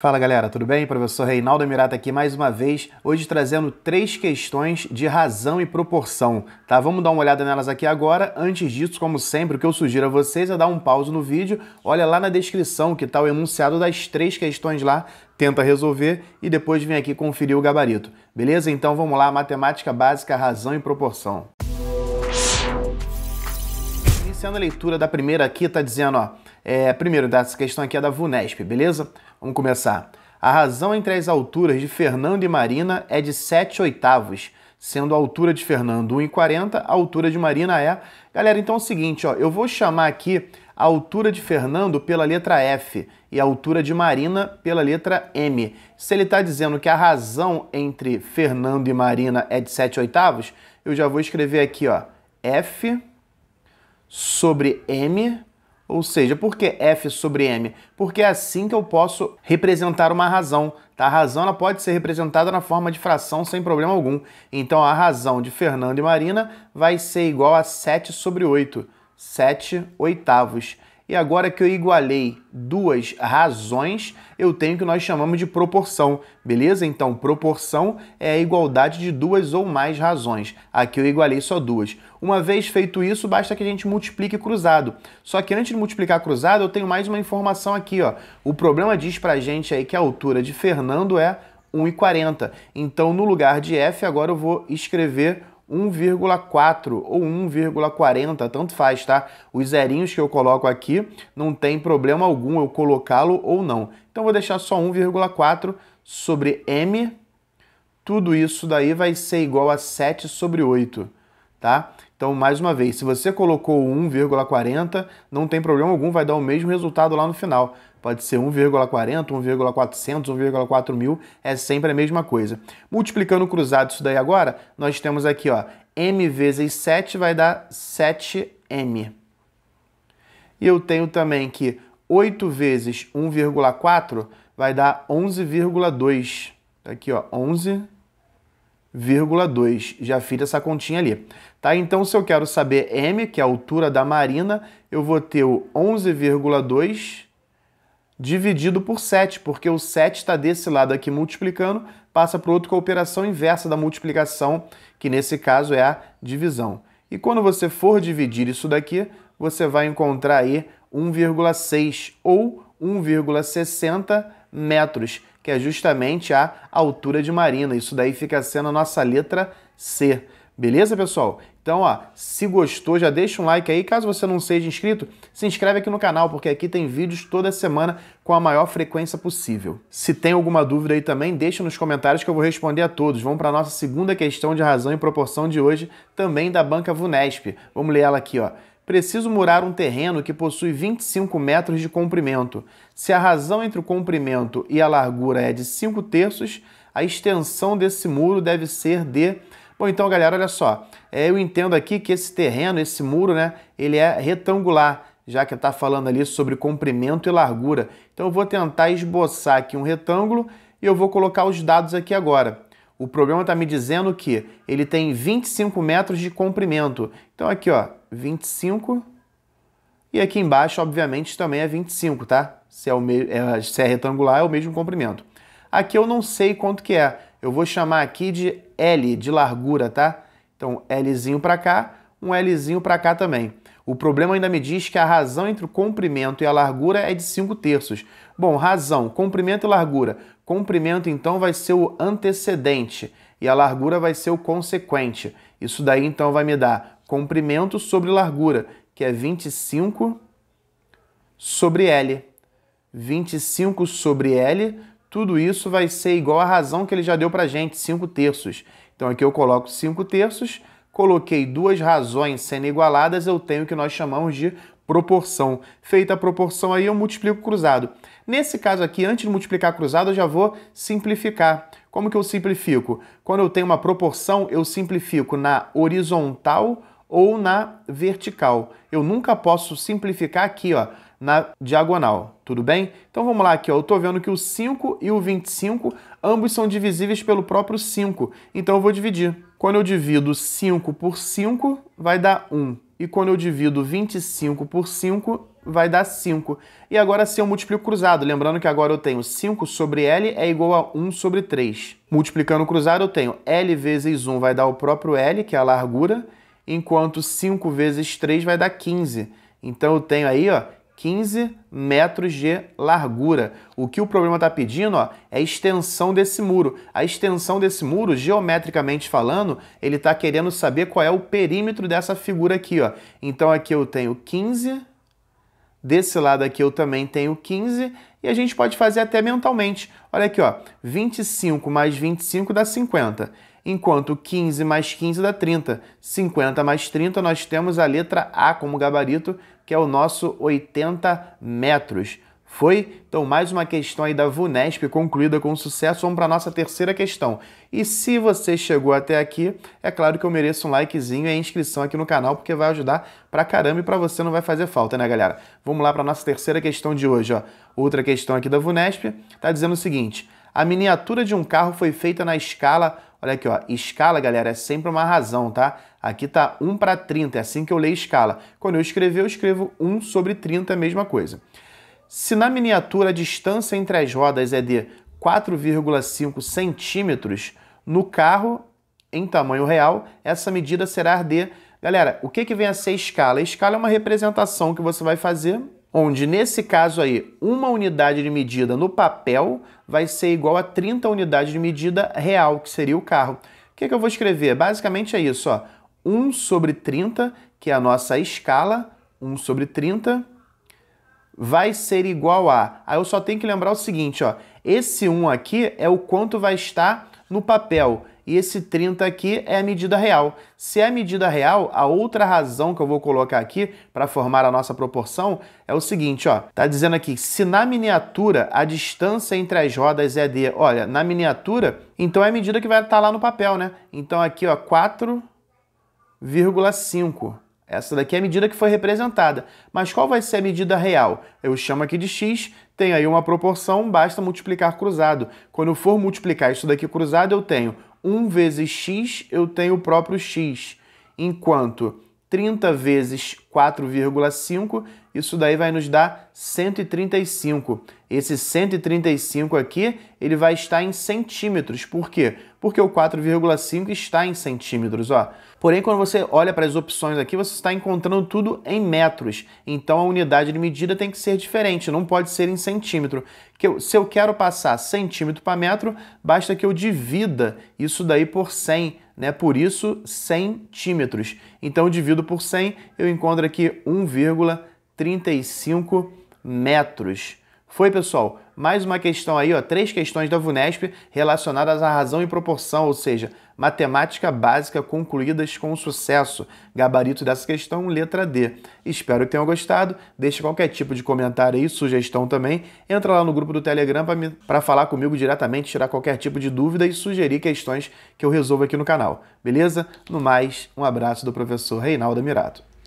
Fala galera, tudo bem? Professor Reinaldo Mirata aqui mais uma vez, hoje trazendo três questões de razão e proporção, tá? Vamos dar uma olhada nelas aqui agora. Antes disso, como sempre, o que eu sugiro a vocês é dar um pause no vídeo, olha lá na descrição que tá o enunciado das três questões lá, tenta resolver e depois vem aqui conferir o gabarito. Beleza? Então vamos lá, matemática básica, razão e proporção. Iniciando a leitura da primeira aqui, tá dizendo, ó, é, primeiro, essa questão aqui é da VUNESP, beleza? Vamos começar. A razão entre as alturas de Fernando e Marina é de 7 oitavos, sendo a altura de Fernando 1,40, a altura de Marina é. Galera, então é o seguinte, ó, eu vou chamar aqui a altura de Fernando pela letra F e a altura de Marina pela letra M. Se ele está dizendo que a razão entre Fernando e Marina é de 7 oitavos, eu já vou escrever aqui, ó, F sobre M ou seja, por que F sobre M? Porque é assim que eu posso representar uma razão. Tá? A razão ela pode ser representada na forma de fração sem problema algum. Então a razão de Fernando e Marina vai ser igual a 7 sobre 8. 7 oitavos. E agora que eu igualei duas razões, eu tenho o que nós chamamos de proporção, beleza? Então, proporção é a igualdade de duas ou mais razões. Aqui eu igualei só duas. Uma vez feito isso, basta que a gente multiplique cruzado. Só que antes de multiplicar cruzado, eu tenho mais uma informação aqui, ó. O problema diz pra gente aí que a altura de Fernando é 1,40. Então, no lugar de F, agora eu vou escrever 1,4 ou 1,40, tanto faz, tá? Os zerinhos que eu coloco aqui não tem problema algum eu colocá-lo ou não. Então vou deixar só 1,4 sobre m. Tudo isso daí vai ser igual a 7 sobre 8, tá? Então, mais uma vez, se você colocou 1,40, não tem problema algum, vai dar o mesmo resultado lá no final. Pode ser 1,40, 1,400, 1,4 mil, é sempre a mesma coisa. Multiplicando cruzado isso daí agora, nós temos aqui, ó, m vezes 7 vai dar 7m. E eu tenho também que 8 vezes 1,4 vai dar 11,2. Tá aqui, ó, 11,2. Já fiz essa continha ali. Tá? Então, se eu quero saber m, que é a altura da marina, eu vou ter o 11,2 dividido por 7, porque o 7 está desse lado aqui multiplicando, passa para o outro com a operação inversa da multiplicação, que nesse caso é a divisão. E quando você for dividir isso daqui, você vai encontrar aí 1,6 ou 1,60 metros, que é justamente a altura de marina. Isso daí fica sendo a nossa letra C. Beleza, pessoal? Então, ó, se gostou, já deixa um like aí. Caso você não seja inscrito, se inscreve aqui no canal, porque aqui tem vídeos toda semana com a maior frequência possível. Se tem alguma dúvida aí também, deixa nos comentários que eu vou responder a todos. Vamos para a nossa segunda questão de razão e proporção de hoje, também da banca Vunesp. Vamos ler ela aqui, ó. Preciso murar um terreno que possui 25 metros de comprimento. Se a razão entre o comprimento e a largura é de 5 terços, a extensão desse muro deve ser de Bom, então, galera, olha só. É, eu entendo aqui que esse terreno, esse muro, né, ele é retangular, já que está falando ali sobre comprimento e largura. Então, eu vou tentar esboçar aqui um retângulo e eu vou colocar os dados aqui agora. O programa está me dizendo que ele tem 25 metros de comprimento. Então, aqui, ó, 25 e aqui embaixo, obviamente, também é 25, tá? Se é, o é, se é retangular, é o mesmo comprimento. Aqui eu não sei quanto que é. Eu vou chamar aqui de L de largura, tá? Então, Lzinho para cá, um Lzinho para cá também. O problema ainda me diz que a razão entre o comprimento e a largura é de 5 terços. Bom, razão, comprimento e largura. Comprimento, então, vai ser o antecedente e a largura vai ser o consequente. Isso daí, então, vai me dar comprimento sobre largura, que é 25 sobre L. 25 sobre L tudo isso vai ser igual à razão que ele já deu para gente, 5 terços. Então aqui eu coloco 5 terços, coloquei duas razões sendo igualadas, eu tenho o que nós chamamos de proporção. Feita a proporção aí, eu multiplico cruzado. Nesse caso aqui, antes de multiplicar cruzado, eu já vou simplificar. Como que eu simplifico? Quando eu tenho uma proporção, eu simplifico na horizontal ou na vertical. Eu nunca posso simplificar aqui, ó, na diagonal, tudo bem? Então vamos lá aqui, ó. eu estou vendo que o 5 e o 25, ambos são divisíveis pelo próprio 5, então eu vou dividir. Quando eu divido 5 por 5, vai dar 1. E quando eu divido 25 por 5, vai dar 5. E agora se eu multiplico cruzado, lembrando que agora eu tenho 5 sobre L é igual a 1 sobre 3. Multiplicando cruzado eu tenho L vezes 1 vai dar o próprio L, que é a largura, enquanto 5 vezes 3 vai dar 15. Então eu tenho aí ó, 15 metros de largura. O que o problema está pedindo ó, é a extensão desse muro. A extensão desse muro, geometricamente falando, ele está querendo saber qual é o perímetro dessa figura aqui. Ó. Então aqui eu tenho 15, desse lado aqui eu também tenho 15, e a gente pode fazer até mentalmente. Olha aqui, ó, 25 mais 25 dá 50 enquanto 15 mais 15 dá 30. 50 mais 30, nós temos a letra A como gabarito que é o nosso 80 metros. Foi? Então, mais uma questão aí da VUNESP concluída com sucesso. Vamos para a nossa terceira questão. E se você chegou até aqui, é claro que eu mereço um likezinho e a inscrição aqui no canal, porque vai ajudar pra caramba e para você não vai fazer falta, né, galera? Vamos lá para a nossa terceira questão de hoje. Ó. Outra questão aqui da VUNESP está dizendo o seguinte: a miniatura de um carro foi feita na escala Olha aqui, ó, escala, galera, é sempre uma razão, tá? Aqui tá 1 para 30, é assim que eu leio escala. Quando eu escrever, eu escrevo 1 sobre 30, é a mesma coisa. Se na miniatura a distância entre as rodas é de 4,5 centímetros, no carro, em tamanho real, essa medida será de... Galera, o que, que vem a ser escala? A escala é uma representação que você vai fazer onde nesse caso aí, uma unidade de medida no papel vai ser igual a 30 unidades de medida real, que seria o carro. O que, é que eu vou escrever? Basicamente é isso, ó. 1 sobre 30, que é a nossa escala, 1 sobre 30, vai ser igual a... Aí eu só tenho que lembrar o seguinte, ó. Esse 1 aqui é o quanto vai estar no papel e esse 30 aqui é a medida real. Se é a medida real, a outra razão que eu vou colocar aqui para formar a nossa proporção é o seguinte, ó. Tá dizendo aqui, se na miniatura a distância entre as rodas é de, olha, na miniatura, então é a medida que vai estar tá lá no papel, né? Então aqui, ó, 4,5. Essa daqui é a medida que foi representada. Mas qual vai ser a medida real? Eu chamo aqui de x, tem aí uma proporção, basta multiplicar cruzado. Quando eu for multiplicar isso daqui cruzado, eu tenho 1 vezes x, eu tenho o próprio x, enquanto 30 vezes 4,5, isso daí vai nos dar 135. Esse 135 aqui, ele vai estar em centímetros. Por quê? Porque o 4,5 está em centímetros, ó. Porém, quando você olha para as opções aqui, você está encontrando tudo em metros. Então, a unidade de medida tem que ser diferente, não pode ser em centímetro. Que se eu quero passar centímetro para metro, basta que eu divida isso daí por 100 né? Por isso, centímetros. Então, divido por 100, eu encontro aqui 1,35 metros. Foi, pessoal, mais uma questão aí, ó, três questões da VUNESP relacionadas à razão e proporção, ou seja, matemática básica concluídas com sucesso. Gabarito dessa questão, letra D. Espero que tenham gostado. Deixe qualquer tipo de comentário aí, sugestão também. Entra lá no grupo do Telegram para falar comigo diretamente, tirar qualquer tipo de dúvida e sugerir questões que eu resolvo aqui no canal. Beleza? No mais, um abraço do professor Reinaldo Mirato.